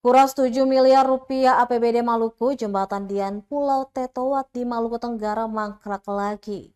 Kurang 7 miliar rupiah APBD Maluku, jembatan Dian Pulau Tetowat di Maluku Tenggara mangkrak lagi.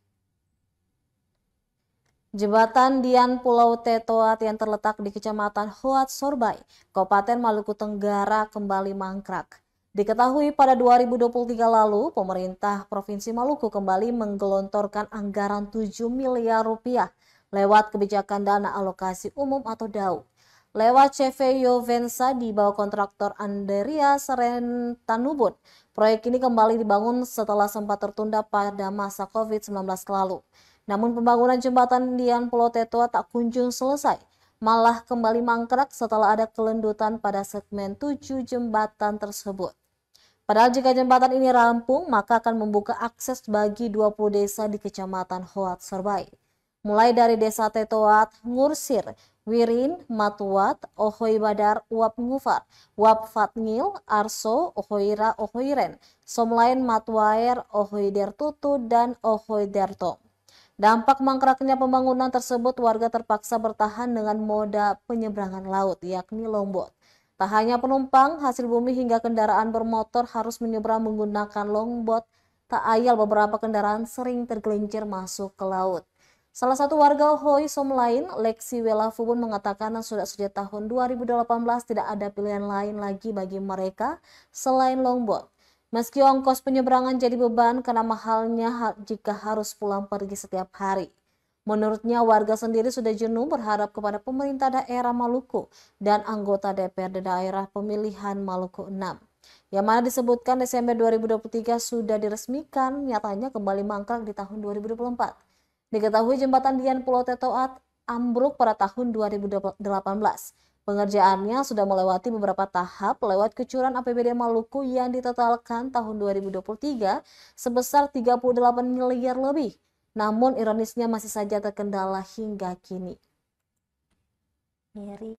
Jembatan Dian Pulau Tetoat yang terletak di Kecamatan Hoat Sorbai, Kabupaten Maluku Tenggara kembali mangkrak. Diketahui pada 2023 lalu, pemerintah Provinsi Maluku kembali menggelontorkan anggaran 7 miliar rupiah lewat kebijakan dana alokasi umum atau DAU lewat CV Yovensa di bawah kontraktor Anderia Serentanubut. Proyek ini kembali dibangun setelah sempat tertunda pada masa COVID-19 lalu. Namun pembangunan jembatan Dian Pulau Tetua tak kunjung selesai, malah kembali mangkrak setelah ada kelendutan pada segmen 7 jembatan tersebut. Padahal jika jembatan ini rampung, maka akan membuka akses bagi 20 desa di Kecamatan Hoat Serbai, Mulai dari Desa Tetoat, Ngursir, Wirin, Matuat, Ohoi Badar, Uap Ngufar, Uap Fatngil, Arso, Ohoira, Ohoiren, Somlain Matuair, Ohoi Dertutu, dan Ohoi Derto. Dampak mangkraknya pembangunan tersebut warga terpaksa bertahan dengan moda penyeberangan laut yakni longboat. Tak hanya penumpang, hasil bumi hingga kendaraan bermotor harus menyeberang menggunakan longboat. Tak ayal beberapa kendaraan sering tergelincir masuk ke laut. Salah satu warga Hoi Som lain, Lexi Welafu Fubun mengatakan sudah sejak tahun 2018 tidak ada pilihan lain lagi bagi mereka selain longboard. Meski ongkos penyeberangan jadi beban karena mahalnya jika harus pulang pergi setiap hari. Menurutnya warga sendiri sudah jenuh berharap kepada pemerintah daerah Maluku dan anggota DPRD daerah pemilihan Maluku 6 yang mana disebutkan Desember 2023 sudah diresmikan nyatanya kembali mangkrak di tahun 2024. Diketahui jembatan Dian Pulau Tetoat ambruk pada tahun 2018. Pengerjaannya sudah melewati beberapa tahap lewat kucuran APBD Maluku yang ditotalkan tahun 2023 sebesar 38 miliar lebih. Namun ironisnya masih saja terkendala hingga kini. Mary.